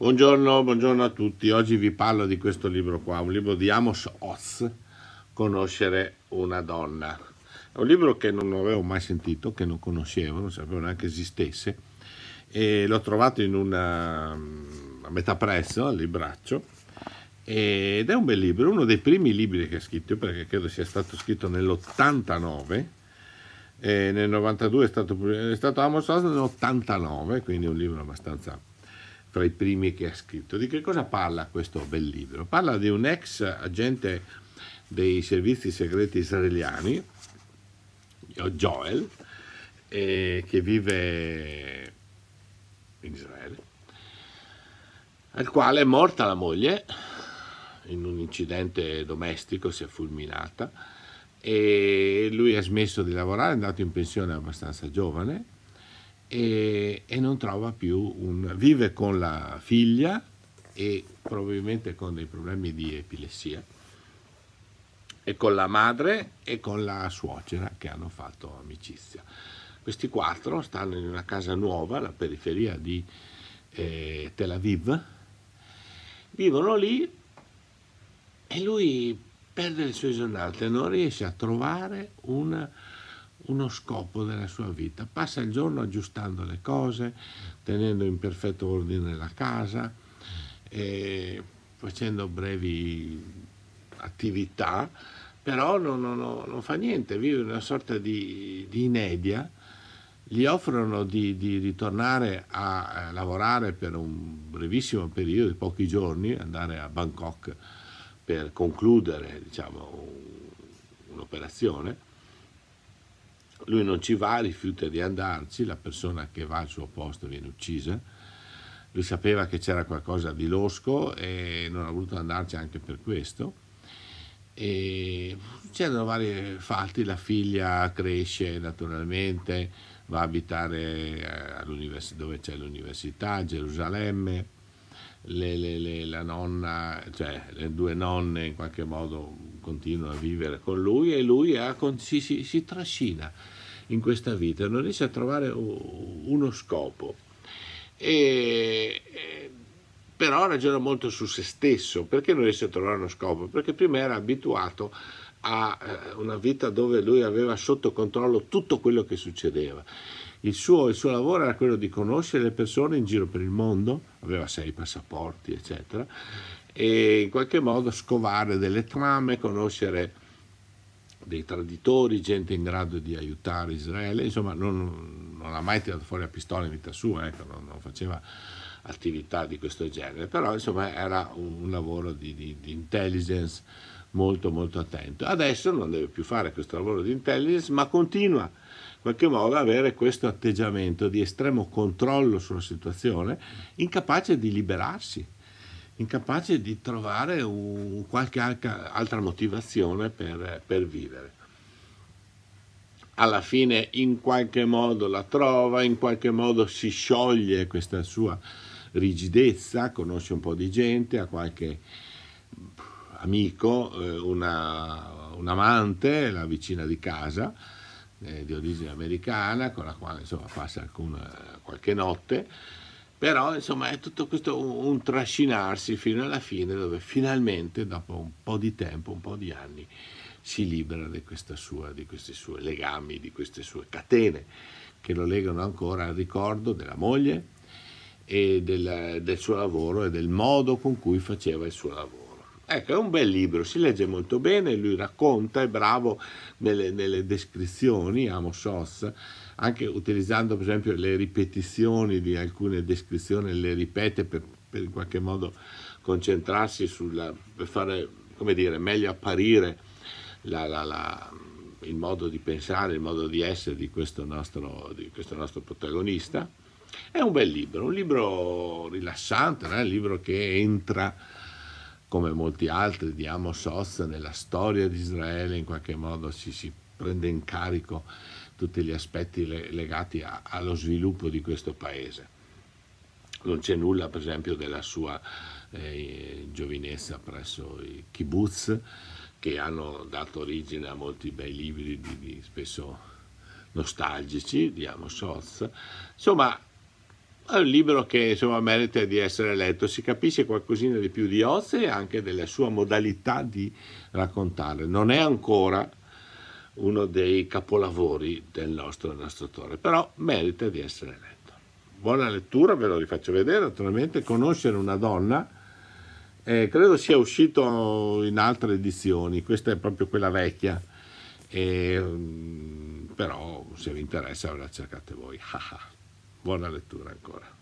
Buongiorno, buongiorno, a tutti. Oggi vi parlo di questo libro qua, un libro di Amos Oz, Conoscere una donna. È un libro che non avevo mai sentito, che non conoscevo, non sapevo neanche esistesse e l'ho trovato in una a metà prezzo al libraccio ed è un bel libro, uno dei primi libri che ha scritto, perché credo sia stato scritto nell'89 nel 92 è stato, è stato Amos Oz nell'89, quindi è un libro abbastanza tra i primi che ha scritto. Di che cosa parla questo bel libro? Parla di un ex agente dei servizi segreti israeliani, Joel, eh, che vive in Israele, al quale è morta la moglie in un incidente domestico, si è fulminata e lui ha smesso di lavorare, è andato in pensione abbastanza giovane e, e non trova più un... vive con la figlia e probabilmente con dei problemi di epilessia e con la madre e con la suocera che hanno fatto amicizia. Questi quattro stanno in una casa nuova alla periferia di eh, Tel Aviv, vivono lì e lui perde le sue giornate, non riesce a trovare una uno scopo della sua vita, passa il giorno aggiustando le cose, tenendo in perfetto ordine la casa, facendo brevi attività, però non, non, non, fa niente, vive una sorta di, di inedia. Gli offrono di, di ritornare a, lavorare per un brevissimo periodo, pochi giorni, andare a Bangkok per concludere diciamo, un'operazione lui non ci va, rifiuta di andarci, la persona che va al suo posto viene uccisa. Lui sapeva che c'era qualcosa di losco e non ha voluto andarci anche per questo. E c'erano vari fatti, la figlia cresce naturalmente, va a abitare eh, dove c'è l'università, Gerusalemme, le, le, le, la nonna, cioè le due nonne in qualche modo continuano a vivere con lui e lui ha, si, si, si trascina in questa vita, non riesce a trovare uno scopo. E, però ragiona molto su se stesso, perché non riesce a trovare uno scopo? Perché prima era abituato a eh, una vita dove lui aveva sotto controllo tutto quello che succedeva. Il suo, il suo, lavoro era quello di conoscere le persone in giro per il mondo, aveva sei passaporti, eccetera, e in qualche modo scovare delle trame, conoscere dei traditori, gente in grado di aiutare Israele, insomma non, non ha mai tirato fuori la pistola in vita sua, ecco, non, non, faceva attività di questo genere, però insomma era un, un lavoro di, di, di, intelligence molto molto attento. Adesso non deve più fare questo lavoro di intelligence, ma continua in qualche modo ad avere questo atteggiamento di estremo controllo sulla situazione, incapace di liberarsi incapace di trovare un, qualche altra motivazione per, per vivere. Alla fine in qualche modo la trova, in qualche modo si scioglie questa sua rigidezza, conosce un po' di gente, ha qualche amico, eh, una, un amante, la vicina di casa, eh, di origine americana, con la quale insomma, passa alcuna, qualche notte, però insomma è tutto questo un, un trascinarsi fino alla fine dove finalmente dopo un po' di tempo, un po' di anni, si libera di, sua, di questi suoi legami, di queste sue catene che lo legano ancora al ricordo della moglie e del, del suo lavoro e del modo con cui faceva il suo lavoro. Ecco, è un bel libro, si legge molto bene, lui racconta, è bravo nelle, nelle descrizioni, amo Oz, anche utilizzando per esempio le ripetizioni di alcune descrizioni, le ripete per, per in qualche modo concentrarsi sulla, per fare, come dire, meglio apparire la, la, la, il modo di pensare, il modo di essere di questo nostro, di questo nostro protagonista. È un bel libro, un libro rilassante, eh? un libro che entra come molti altri di Amos Oz nella storia di Israele in qualche modo si, si prende in carico tutti gli aspetti le, legati a, allo sviluppo di questo paese. Non c'è nulla per esempio della sua eh, giovinezza presso i kibbutz che hanno dato origine a molti bei libri di, di spesso nostalgici di Amos Oz. Insomma, è un libro che insomma merita di essere letto, si capisce qualcosina di più di Oz e anche della sua modalità di raccontare. Non è ancora uno dei capolavori del nostro, del però merita di essere letto. Buona lettura, ve lo rifaccio vedere, naturalmente conoscere una donna, eh, credo sia uscito in altre edizioni, questa è proprio quella vecchia, e, mm, però se vi interessa la cercate voi. Buona lettura ancora.